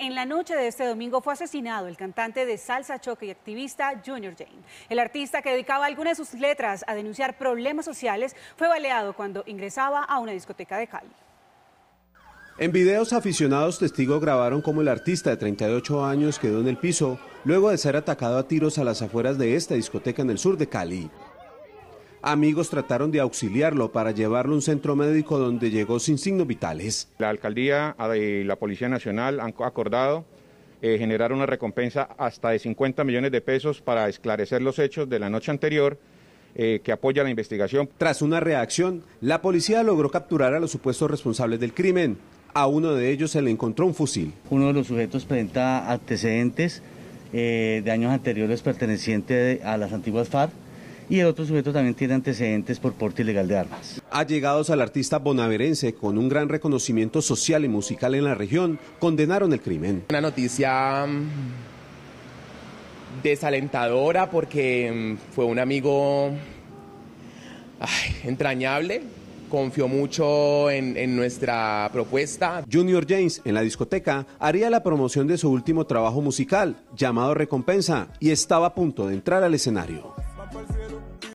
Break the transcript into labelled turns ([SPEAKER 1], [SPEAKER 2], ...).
[SPEAKER 1] En la noche de este domingo fue asesinado el cantante de salsa choque y activista Junior Jane. El artista que dedicaba algunas de sus letras a denunciar problemas sociales fue baleado cuando ingresaba a una discoteca de Cali.
[SPEAKER 2] En videos aficionados testigos grabaron cómo el artista de 38 años quedó en el piso luego de ser atacado a tiros a las afueras de esta discoteca en el sur de Cali. Amigos trataron de auxiliarlo para llevarlo a un centro médico donde llegó sin signos vitales. La alcaldía ah, y la Policía Nacional han acordado eh, generar una recompensa hasta de 50 millones de pesos para esclarecer los hechos de la noche anterior. Eh, que apoya la investigación. Tras una reacción, la policía logró capturar a los supuestos responsables del crimen. A uno de ellos se le encontró un fusil. Uno de
[SPEAKER 3] los sujetos presenta antecedentes eh, de años anteriores pertenecientes a las antiguas FARC y el otro sujeto también tiene antecedentes por porte ilegal de armas. Allegados al
[SPEAKER 2] artista bonaverense con un gran reconocimiento social y musical en la región, condenaron el
[SPEAKER 4] crimen. Una noticia mm, desalentadora porque mm, fue un amigo entrañable, confió mucho en, nuestra propuesta. Junior James en la discoteca haría
[SPEAKER 2] la promoción de su último trabajo musical llamado Recompensa y estaba a punto de entrar al escenario.